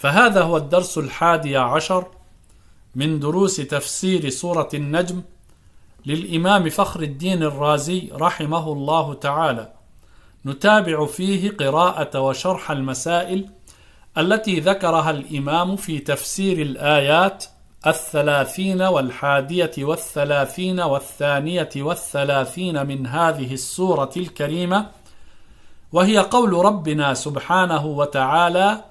فهذا هو الدرس الحادي عشر من دروس تفسير سورة النجم للإمام فخر الدين الرازي رحمه الله تعالى نتابع فيه قراءة وشرح المسائل التي ذكرها الإمام في تفسير الآيات الثلاثين والحادية والثلاثين والثانية والثلاثين من هذه السورة الكريمة وهي قول ربنا سبحانه وتعالى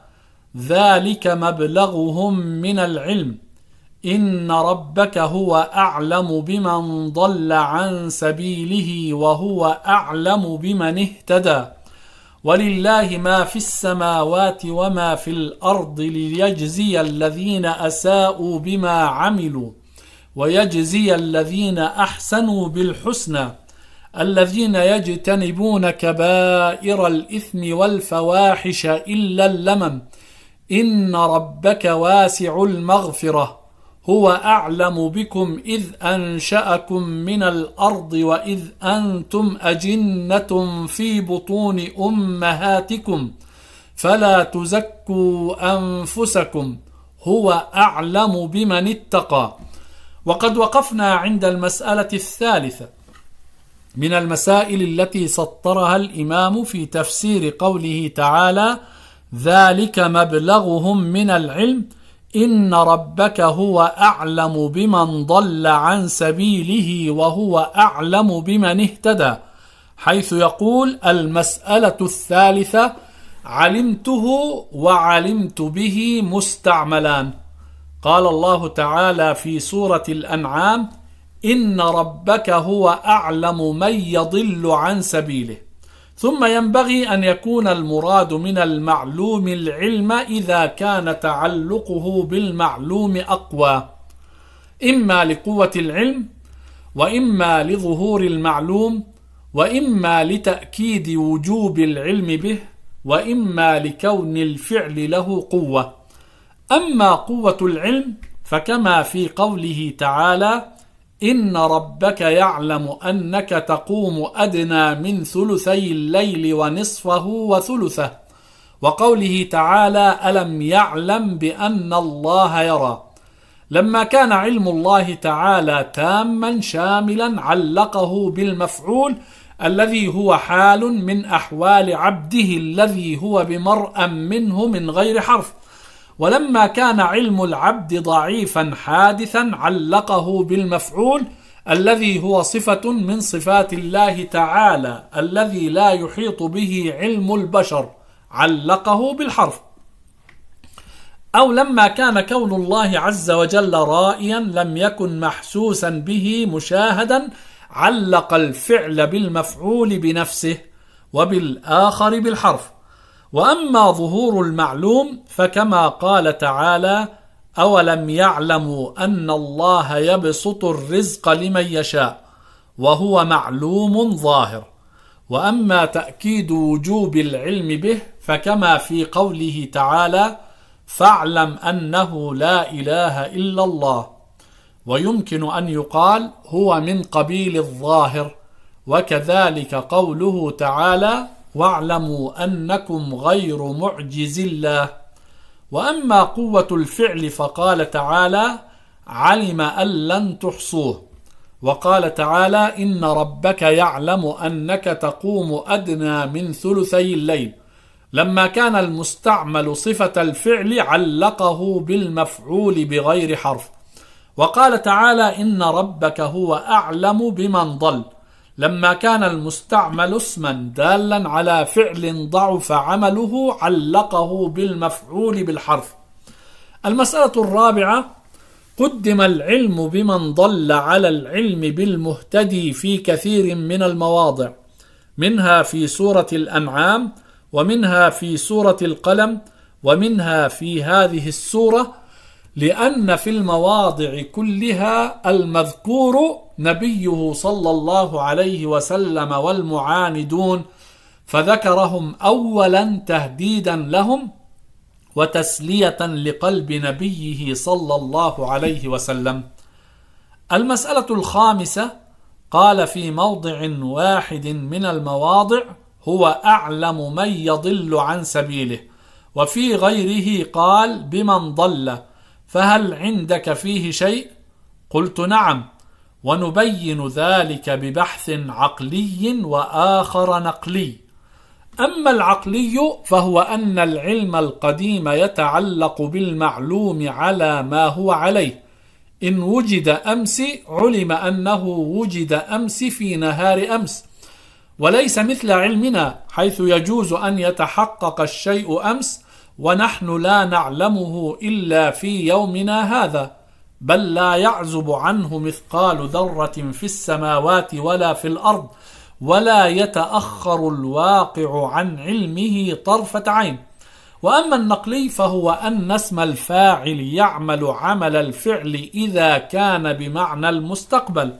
ذلك مبلغهم من العلم ان ربك هو اعلم بمن ضل عن سبيله وهو اعلم بمن اهتدى ولله ما في السماوات وما في الارض ليجزي الذين اساءوا بما عملوا ويجزي الذين احسنوا بالحسنى الذين يجتنبون كبائر الاثم والفواحش الا اللمم إن ربك واسع المغفرة هو أعلم بكم إذ أنشأكم من الأرض وإذ أنتم أجنة في بطون أمهاتكم فلا تزكوا أنفسكم هو أعلم بمن اتقى وقد وقفنا عند المسألة الثالثة من المسائل التي سطرها الإمام في تفسير قوله تعالى: ذلك مبلغهم من العلم إن ربك هو أعلم بمن ضل عن سبيله وهو أعلم بمن اهتدى حيث يقول المسألة الثالثة علمته وعلمت به مستعملان قال الله تعالى في سورة الأنعام إن ربك هو أعلم من يضل عن سبيله ثم ينبغي أن يكون المراد من المعلوم العلم إذا كان تعلقه بالمعلوم أقوى إما لقوة العلم وإما لظهور المعلوم وإما لتأكيد وجوب العلم به وإما لكون الفعل له قوة أما قوة العلم فكما في قوله تعالى إن ربك يعلم أنك تقوم أدنى من ثلثي الليل ونصفه وثلثه وقوله تعالى ألم يعلم بأن الله يرى لما كان علم الله تعالى تاما شاملا علقه بالمفعول الذي هو حال من أحوال عبده الذي هو بمرأ منه من غير حرف ولما كان علم العبد ضعيفا حادثا علقه بالمفعول الذي هو صفة من صفات الله تعالى الذي لا يحيط به علم البشر علقه بالحرف أو لما كان كون الله عز وجل رائيا لم يكن محسوسا به مشاهدا علق الفعل بالمفعول بنفسه وبالآخر بالحرف واما ظهور المعلوم فكما قال تعالى اولم يعلموا ان الله يبسط الرزق لمن يشاء وهو معلوم ظاهر واما تاكيد وجوب العلم به فكما في قوله تعالى فاعلم انه لا اله الا الله ويمكن ان يقال هو من قبيل الظاهر وكذلك قوله تعالى واعلموا أنكم غير معجز الله وأما قوة الفعل فقال تعالى علم أن لن تحصوه وقال تعالى إن ربك يعلم أنك تقوم أدنى من ثلثي الليل لما كان المستعمل صفة الفعل علقه بالمفعول بغير حرف وقال تعالى إن ربك هو أعلم بمن ضل لما كان المستعمل اسما دالا على فعل ضعف عمله علقه بالمفعول بالحرف المسألة الرابعة قدم العلم بمن ضل على العلم بالمهتدي في كثير من المواضع منها في سورة الأنعام ومنها في سورة القلم ومنها في هذه السورة لأن في المواضع كلها المذكور نبيه صلى الله عليه وسلم والمعاندون فذكرهم أولا تهديدا لهم وتسلية لقلب نبيه صلى الله عليه وسلم المسألة الخامسة قال في موضع واحد من المواضع هو أعلم من يضل عن سبيله وفي غيره قال بمن ضل فهل عندك فيه شيء قلت نعم ونبين ذلك ببحث عقلي واخر نقلي اما العقلي فهو ان العلم القديم يتعلق بالمعلوم على ما هو عليه ان وجد امس علم انه وجد امس في نهار امس وليس مثل علمنا حيث يجوز ان يتحقق الشيء امس ونحن لا نعلمه إلا في يومنا هذا بل لا يعزب عنه مثقال ذرة في السماوات ولا في الأرض ولا يتأخر الواقع عن علمه طرفة عين وأما النقلي فهو أن اسم الفاعل يعمل عمل الفعل إذا كان بمعنى المستقبل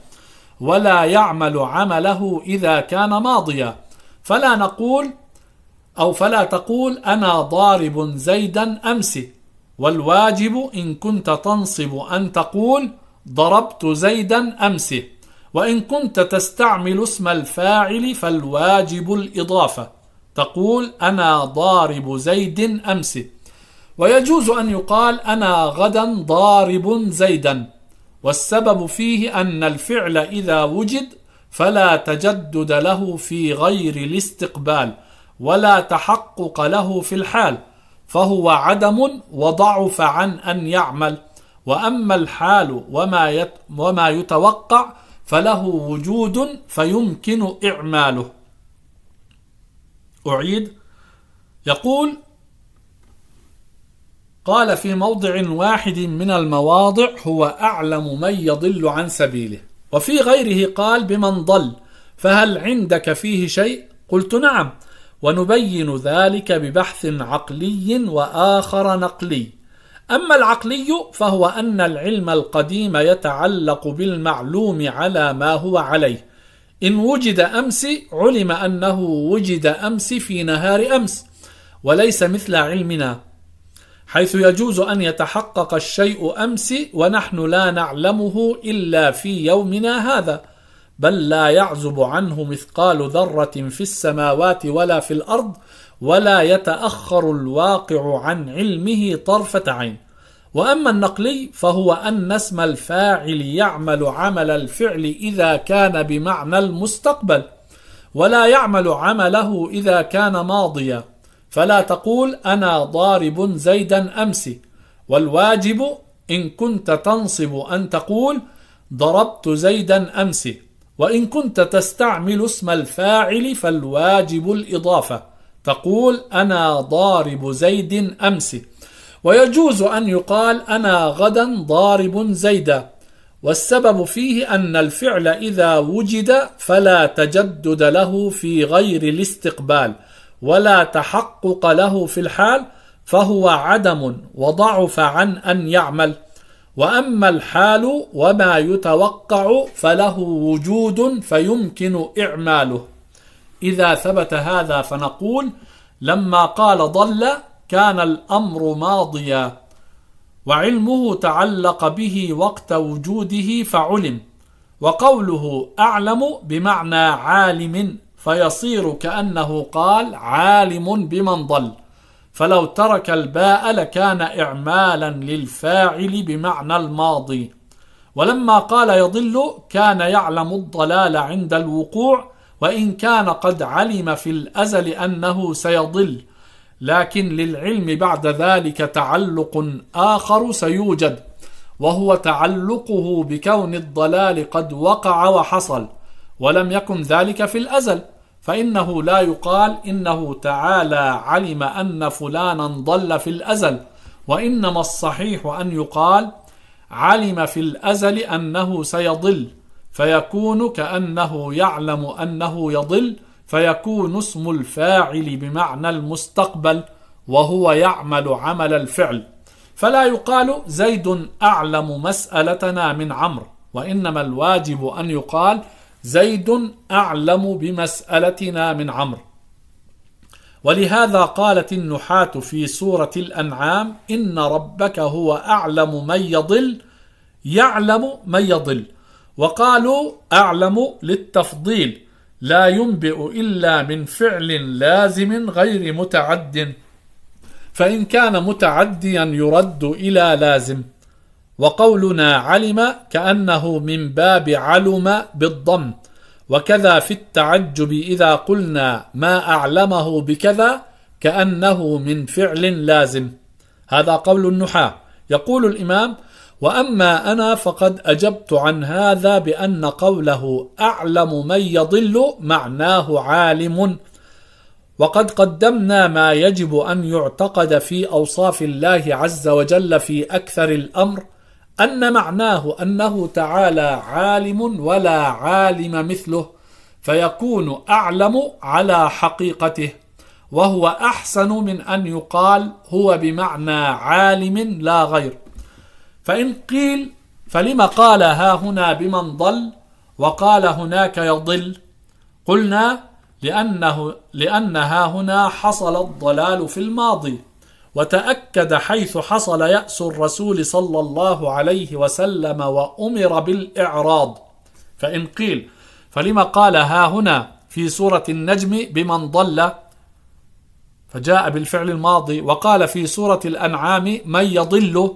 ولا يعمل عمله إذا كان ماضيا فلا نقول أو فلا تقول أنا ضارب زيدا أمس والواجب إن كنت تنصب أن تقول ضربت زيدا أمس وإن كنت تستعمل اسم الفاعل فالواجب الإضافة تقول أنا ضارب زيد أمس ويجوز أن يقال أنا غدا ضارب زيدا والسبب فيه أن الفعل إذا وجد فلا تجدد له في غير الاستقبال ولا تحقق له في الحال فهو عدم وضعف عن أن يعمل وأما الحال وما, يت وما يتوقع فله وجود فيمكن إعماله أعيد يقول قال في موضع واحد من المواضع هو أعلم من يضل عن سبيله وفي غيره قال بمن ضل فهل عندك فيه شيء قلت نعم ونبين ذلك ببحث عقلي واخر نقلي اما العقلي فهو ان العلم القديم يتعلق بالمعلوم على ما هو عليه ان وجد امس علم انه وجد امس في نهار امس وليس مثل علمنا حيث يجوز ان يتحقق الشيء امس ونحن لا نعلمه الا في يومنا هذا بل لا يعزب عنه مثقال ذره في السماوات ولا في الارض ولا يتاخر الواقع عن علمه طرفه عين واما النقلي فهو ان اسم الفاعل يعمل عمل الفعل اذا كان بمعنى المستقبل ولا يعمل عمله اذا كان ماضيا فلا تقول انا ضارب زيدا امس والواجب ان كنت تنصب ان تقول ضربت زيدا امس وإن كنت تستعمل اسم الفاعل فالواجب الإضافة تقول أنا ضارب زيد أمس ويجوز أن يقال أنا غدا ضارب زيدا والسبب فيه أن الفعل إذا وجد فلا تجدد له في غير الاستقبال ولا تحقق له في الحال فهو عدم وضعف عن أن يعمل وأما الحال وما يتوقع فله وجود فيمكن إعماله إذا ثبت هذا فنقول لما قال ضل كان الأمر ماضيا وعلمه تعلق به وقت وجوده فعلم وقوله أعلم بمعنى عالم فيصير كأنه قال عالم بمن ضل فلو ترك الباء لكان إعمالا للفاعل بمعنى الماضي ولما قال يضل كان يعلم الضلال عند الوقوع وإن كان قد علم في الأزل أنه سيضل لكن للعلم بعد ذلك تعلق آخر سيوجد وهو تعلقه بكون الضلال قد وقع وحصل ولم يكن ذلك في الأزل فإنه لا يقال إنه تعالى علم أن فلانا ضل في الأزل وإنما الصحيح أن يقال علم في الأزل أنه سيضل فيكون كأنه يعلم أنه يضل فيكون اسم الفاعل بمعنى المستقبل وهو يعمل عمل الفعل فلا يقال زيد أعلم مسألتنا من عمرو وإنما الواجب أن يقال زيد أعلم بمسألتنا من عمرو ولهذا قالت النحاة في سورة الأنعام إن ربك هو أعلم من يضل يعلم من يضل وقالوا أعلم للتفضيل لا ينبئ إلا من فعل لازم غير متعد فإن كان متعديا يرد إلى لازم وقولنا علم كأنه من باب علم بالضم وكذا في التعجب إذا قلنا ما أعلمه بكذا كأنه من فعل لازم هذا قول النحاة يقول الإمام وأما أنا فقد أجبت عن هذا بأن قوله أعلم من يضل معناه عالم وقد قدمنا ما يجب أن يعتقد في أوصاف الله عز وجل في أكثر الأمر أن معناه أنه تعالى عالم ولا عالم مثله فيكون أعلم على حقيقته وهو أحسن من أن يقال هو بمعنى عالم لا غير فإن قيل فلما قال ها هنا بمن ضل وقال هناك يضل قلنا لأنه لأن ها هنا حصل الضلال في الماضي وتأكد حيث حصل يأس الرسول صلى الله عليه وسلم وأمر بالإعراض فإن قيل فلما قال ها هنا في سورة النجم بمن ضل فجاء بالفعل الماضي وقال في سورة الأنعام من يضل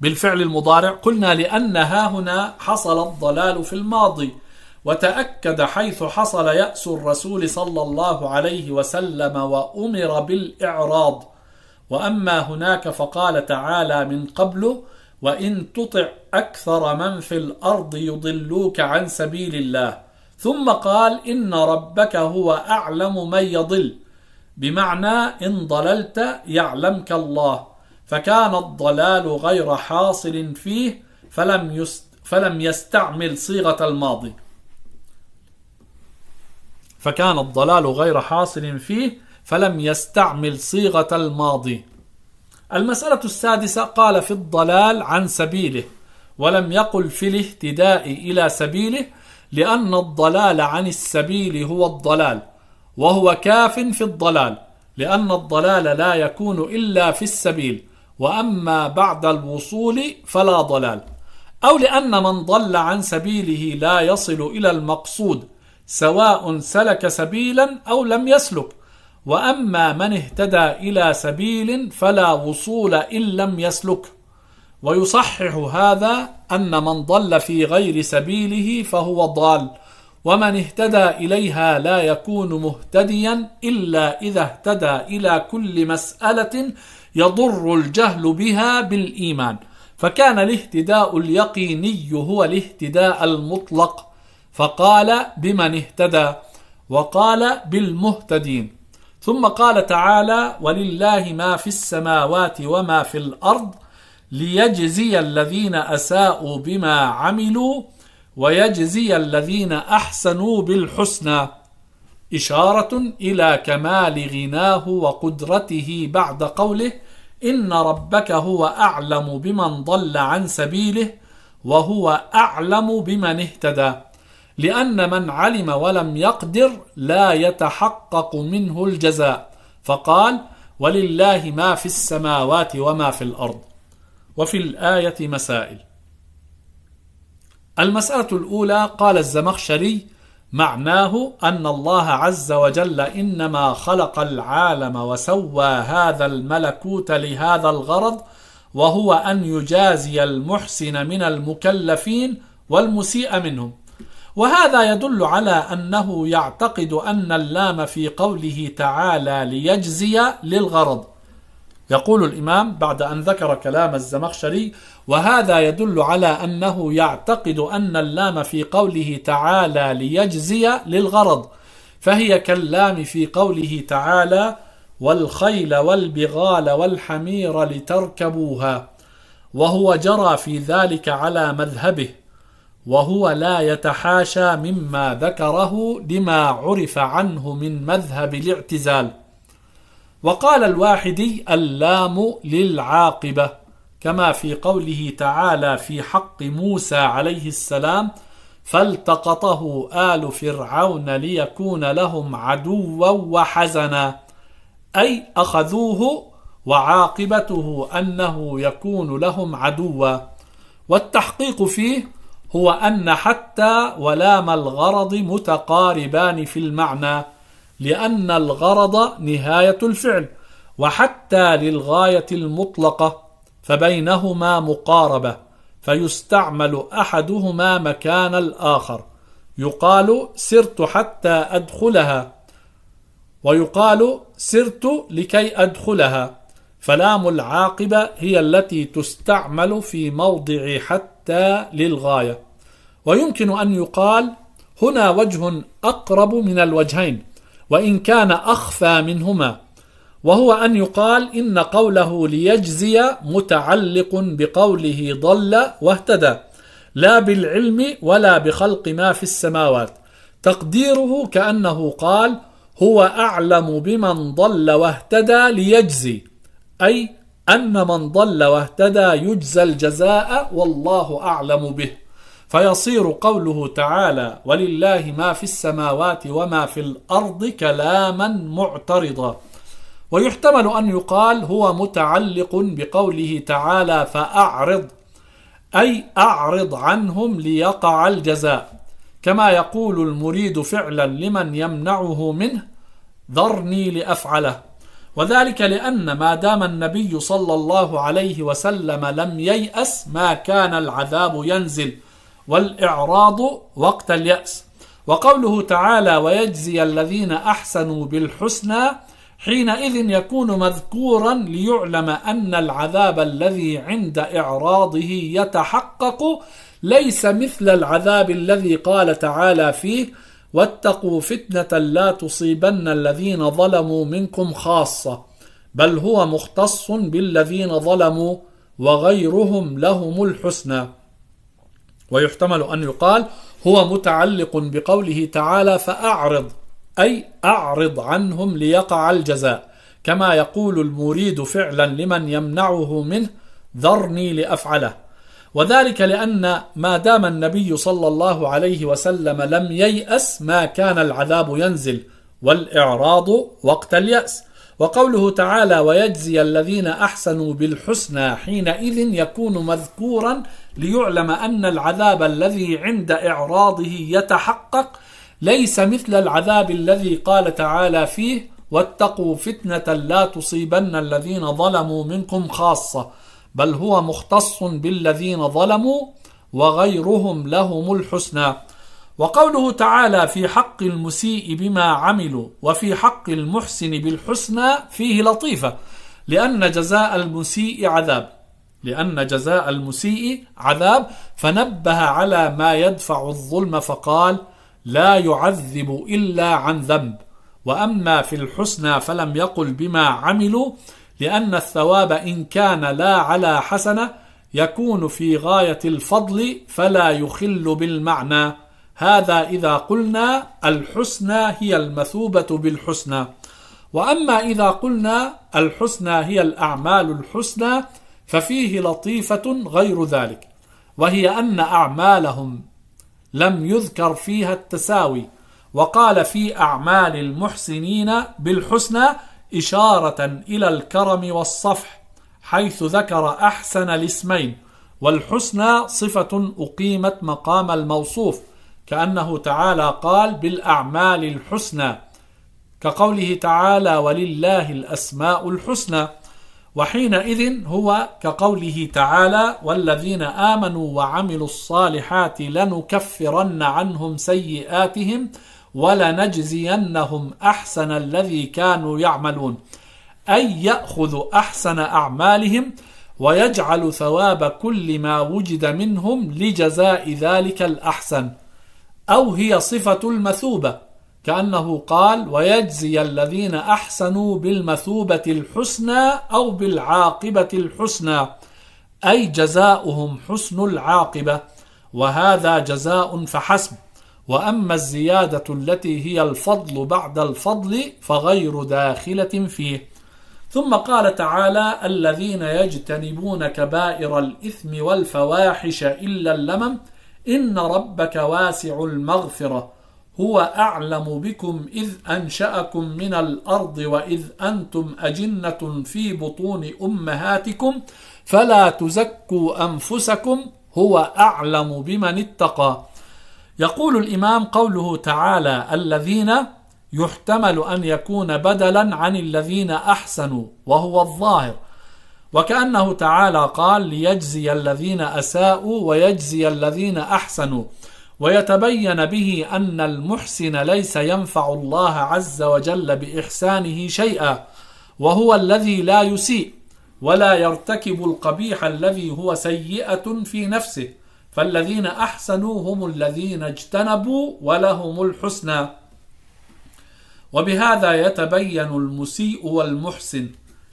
بالفعل المضارع قلنا لأن ها هنا حصل الضلال في الماضي وتأكد حيث حصل يأس الرسول صلى الله عليه وسلم وأمر بالإعراض واما هناك فقال تعالى من قبل وان تطع اكثر من في الارض يضلوك عن سبيل الله ثم قال ان ربك هو اعلم من يضل بمعنى ان ضللت يعلمك الله فكان الضلال غير حاصل فيه فلم يست فلم يستعمل صيغه الماضي فكان الضلال غير حاصل فيه فلم يستعمل صيغة الماضي المسألة السادسة قال في الضلال عن سبيله ولم يقل في الاهتداء إلى سبيله لأن الضلال عن السبيل هو الضلال وهو كاف في الضلال لأن الضلال لا يكون إلا في السبيل وأما بعد الوصول فلا ضلال أو لأن من ضل عن سبيله لا يصل إلى المقصود سواء سلك سبيلا أو لم يسلك واما من اهتدى الى سبيل فلا وصول ان لم يسلك ويصحح هذا ان من ضل في غير سبيله فهو ضال ومن اهتدى اليها لا يكون مهتديا الا اذا اهتدى الى كل مساله يضر الجهل بها بالايمان فكان الاهتداء اليقيني هو الاهتداء المطلق فقال بمن اهتدى وقال بالمهتدين ثم قال تعالى ولله ما في السماوات وما في الارض ليجزي الذين اساءوا بما عملوا ويجزي الذين احسنوا بالحسنى اشاره الى كمال غناه وقدرته بعد قوله ان ربك هو اعلم بمن ضل عن سبيله وهو اعلم بمن اهتدى لأن من علم ولم يقدر لا يتحقق منه الجزاء فقال ولله ما في السماوات وما في الأرض وفي الآية مسائل المسألة الأولى قال الزمخشري معناه أن الله عز وجل إنما خلق العالم وسوى هذا الملكوت لهذا الغرض وهو أن يجازي المحسن من المكلفين والمسيء منهم وهذا يدل على أنه يعتقد أن اللام في قوله تعالى ليجزي للغرض يقول الإمام بعد أن ذكر كلام الزمخشري وهذا يدل على أنه يعتقد أن اللام في قوله تعالى ليجزي للغرض فهي كاللام في قوله تعالى والخيل والبغال والحمير لتركبوها وهو جرى في ذلك على مذهبه وهو لا يتحاشى مما ذكره لما عرف عنه من مذهب الاعتزال وقال الواحدي اللام للعاقبة كما في قوله تعالى في حق موسى عليه السلام فالتقطه آل فرعون ليكون لهم عدوا وحزنا أي أخذوه وعاقبته أنه يكون لهم عدوا والتحقيق فيه هو أن حتى ولام الغرض متقاربان في المعنى لأن الغرض نهاية الفعل وحتى للغاية المطلقة فبينهما مقاربة فيستعمل أحدهما مكان الآخر يقال سرت حتى أدخلها ويقال سرت لكي أدخلها فلام العاقبة هي التي تستعمل في موضع حتى للغاية ويمكن أن يقال هنا وجه أقرب من الوجهين وإن كان أخفى منهما وهو أن يقال إن قوله ليجزي متعلق بقوله ضل واهتدى لا بالعلم ولا بخلق ما في السماوات تقديره كأنه قال هو أعلم بمن ضل واهتدى ليجزي أي أن من ضل واهتدى يجزى الجزاء والله أعلم به فيصير قوله تعالى ولله ما في السماوات وما في الارض كلاما معترضا ويحتمل ان يقال هو متعلق بقوله تعالى فاعرض اي اعرض عنهم ليقع الجزاء كما يقول المريد فعلا لمن يمنعه منه ذرني لافعله وذلك لان ما دام النبي صلى الله عليه وسلم لم يياس ما كان العذاب ينزل والإعراض وقت اليأس وقوله تعالى ويجزي الذين أحسنوا بالحسنى حينئذ يكون مذكورا ليعلم أن العذاب الذي عند إعراضه يتحقق ليس مثل العذاب الذي قال تعالى فيه واتقوا فتنة لا تصيبن الذين ظلموا منكم خاصة بل هو مختص بالذين ظلموا وغيرهم لهم الحسنى ويحتمل أن يقال هو متعلق بقوله تعالى فأعرض أي أعرض عنهم ليقع الجزاء كما يقول المريد فعلا لمن يمنعه منه ذرني لأفعله وذلك لأن ما دام النبي صلى الله عليه وسلم لم ييأس ما كان العذاب ينزل والإعراض وقت اليأس وقوله تعالى ويجزي الذين أحسنوا بالحسنى حينئذ يكون مذكورا ليعلم أن العذاب الذي عند إعراضه يتحقق ليس مثل العذاب الذي قال تعالى فيه واتقوا فتنة لا تصيبن الذين ظلموا منكم خاصة بل هو مختص بالذين ظلموا وغيرهم لهم الحسنى وقوله تعالى في حق المسيء بما عملوا وفي حق المحسن بالحسنى فيه لطيفة لأن جزاء المسيء عذاب لأن جزاء المسيء عذاب فنبه على ما يدفع الظلم فقال لا يعذب إلا عن ذنب وأما في الحسنى فلم يقل بما عملوا لأن الثواب إن كان لا على حسنة يكون في غاية الفضل فلا يخل بالمعنى هذا إذا قلنا الحسنى هي المثوبة بالحسنى وأما إذا قلنا الحسنى هي الأعمال الحسنى ففيه لطيفة غير ذلك وهي أن أعمالهم لم يذكر فيها التساوي وقال في أعمال المحسنين بالحسنى إشارة إلى الكرم والصفح حيث ذكر أحسن الاسمين والحسنى صفة أقيمت مقام الموصوف كأنه تعالى قال بالأعمال الحسنى كقوله تعالى ولله الأسماء الحسنى وحينئذ هو كقوله تعالى والذين آمنوا وعملوا الصالحات لنكفرن عنهم سيئاتهم ولنجزينهم أحسن الذي كانوا يعملون أي يأخذ أحسن أعمالهم ويجعل ثواب كل ما وجد منهم لجزاء ذلك الأحسن أو هي صفة المثوبة كأنه قال ويجزي الذين أحسنوا بالمثوبة الحسنى أو بالعاقبة الحسنى أي جزاؤهم حسن العاقبة وهذا جزاء فحسب وأما الزيادة التي هي الفضل بعد الفضل فغير داخلة فيه ثم قال تعالى الذين يجتنبون كبائر الإثم والفواحش إلا اللمم إن ربك واسع المغفرة هو أعلم بكم إذ أنشأكم من الأرض وإذ أنتم أجنة في بطون أمهاتكم فلا تزكوا أنفسكم هو أعلم بمن اتقى يقول الإمام قوله تعالى الذين يحتمل أن يكون بدلا عن الذين أحسنوا وهو الظاهر وكأنه تعالى قال ليجزي الذين أساءوا ويجزي الذين أحسنوا ويتبين به أن المحسن ليس ينفع الله عز وجل بإحسانه شيئا وهو الذي لا يسيء ولا يرتكب القبيح الذي هو سيئة في نفسه فالذين أحسنوا هم الذين اجتنبوا ولهم الحسنى وبهذا يتبين المسيء والمحسن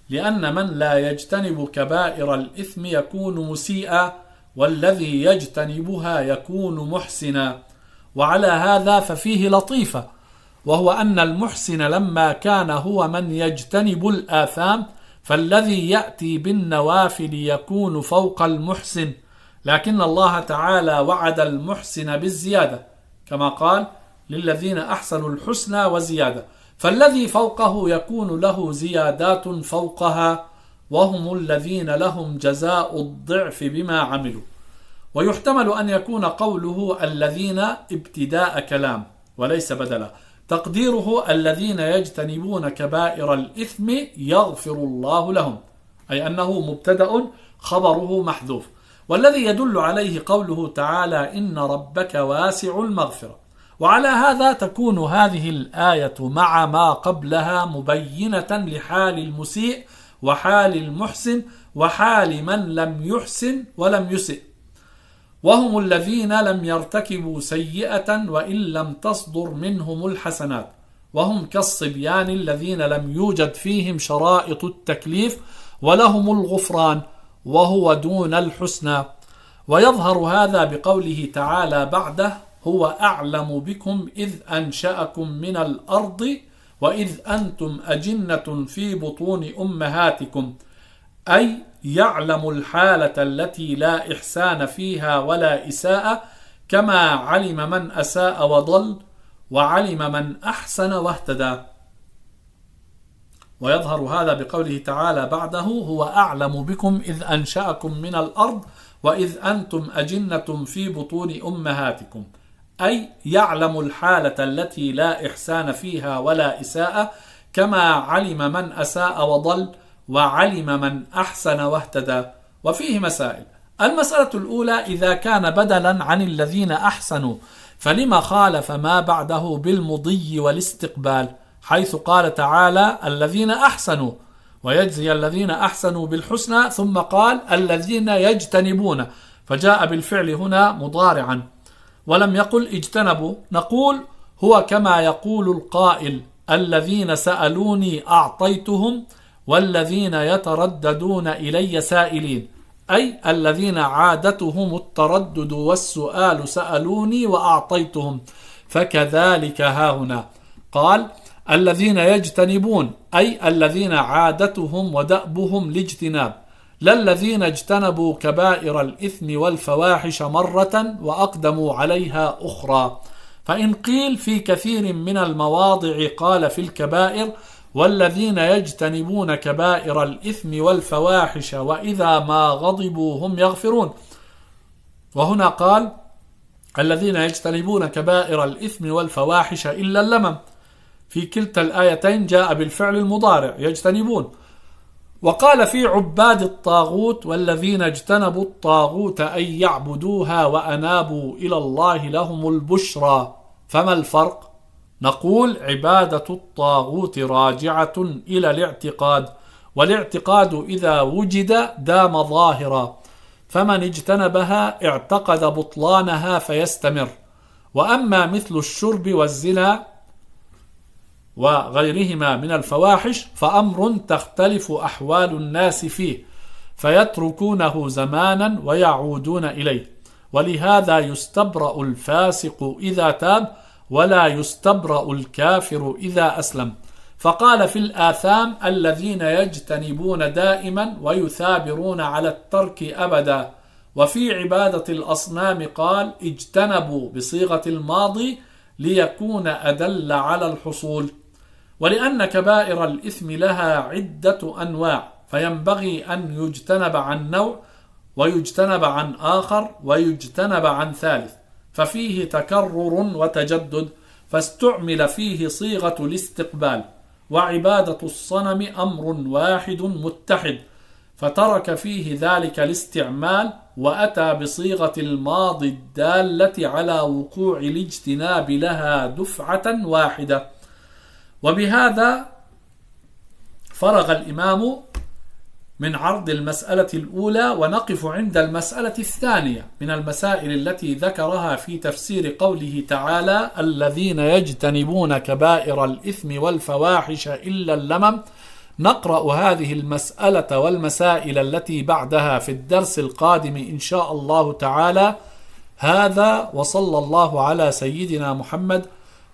لأن من لا يجتنب كبائر الإثم يكون مسيئا والذي يجتنبها يكون محسنا وعلى هذا ففيه لطيفه وهو ان المحسن لما كان هو من يجتنب الاثام فالذي ياتي بالنوافل يكون فوق المحسن لكن الله تعالى وعد المحسن بالزياده كما قال للذين احسنوا الحسنى وزياده فالذي فوقه يكون له زيادات فوقها وهم الذين لهم جزاء الضعف بما عملوا ويحتمل أن يكون قوله الذين ابتداء كلام وليس بدلا تقديره الذين يجتنبون كبائر الإثم يغفر الله لهم أي أنه مبتدأ خبره محذوف والذي يدل عليه قوله تعالى إن ربك واسع المغفرة وعلى هذا تكون هذه الآية مع ما قبلها مبينة لحال المسيء وحال المحسن وحال من لم يحسن ولم يسئ وهم الذين لم يرتكبوا سيئة وإن لم تصدر منهم الحسنات وهم كالصبيان الذين لم يوجد فيهم شرائط التكليف ولهم الغفران وهو دون الحسنى ويظهر هذا بقوله تعالى بعده هو أعلم بكم إذ أنشأكم من الأرض وإذ أنتم أجنة في بطون أمهاتكم أي يعلم الحالة التي لا إحسان فيها ولا إساءة كما علم من أساء وضل وعلم من أحسن واهتدى ويظهر هذا بقوله تعالى بعده هو أعلم بكم إذ أنشأكم من الأرض وإذ أنتم أجنة في بطون أمهاتكم أي يعلم الحالة التي لا إحسان فيها ولا إساءة كما علم من أساء وضل وعلم من أحسن واهتدى وفيه مسائل المسألة الأولى إذا كان بدلا عن الذين أحسنوا فلما خالف ما بعده بالمضي والاستقبال حيث قال تعالى الذين أحسنوا ويجزي الذين أحسنوا بالحسنى ثم قال الذين يجتنبون فجاء بالفعل هنا مضارعا ولم يقل اجتنبوا نقول هو كما يقول القائل الذين سألوني أعطيتهم والذين يترددون إلي سائلين أي الذين عادتهم التردد والسؤال سألوني وأعطيتهم فكذلك ها هنا قال الذين يجتنبون أي الذين عادتهم ودأبهم الاجتناب للذين اجتنبوا كبائر الإثم والفواحش مرة وأقدموا عليها أخرى فإن قيل في كثير من المواضع قال في الكبائر والذين يجتنبون كبائر الإثم والفواحش وإذا ما غضبوا هم يغفرون وهنا قال الذين يجتنبون كبائر الإثم والفواحش إلا اللمم في كلتا الآيتين جاء بالفعل المضارع يجتنبون وقال في عباد الطاغوت والذين اجتنبوا الطاغوت أن يعبدوها وأنابوا إلى الله لهم البشرى فما الفرق؟ نقول عبادة الطاغوت راجعة إلى الاعتقاد والاعتقاد إذا وجد دام ظاهرا فمن اجتنبها اعتقد بطلانها فيستمر وأما مثل الشرب والزنا وغيرهما من الفواحش فأمر تختلف أحوال الناس فيه فيتركونه زمانا ويعودون إليه ولهذا يستبرأ الفاسق إذا تاب ولا يستبرأ الكافر إذا أسلم فقال في الآثام الذين يجتنبون دائما ويثابرون على الترك أبدا وفي عبادة الأصنام قال اجتنبوا بصيغة الماضي ليكون أدل على الحصول ولأن كبائر الإثم لها عدة أنواع فينبغي أن يجتنب عن نوع ويجتنب عن آخر ويجتنب عن ثالث ففيه تكرر وتجدد فاستعمل فيه صيغة الاستقبال وعبادة الصنم أمر واحد متحد فترك فيه ذلك الاستعمال وأتى بصيغة الماضي الدالة على وقوع الاجتناب لها دفعة واحدة وبهذا فرغ الإمام من عرض المسألة الأولى ونقف عند المسألة الثانية من المسائل التي ذكرها في تفسير قوله تعالى الذين يجتنبون كبائر الإثم والفواحش إلا اللمم نقرأ هذه المسألة والمسائل التي بعدها في الدرس القادم إن شاء الله تعالى هذا وصلى الله على سيدنا محمد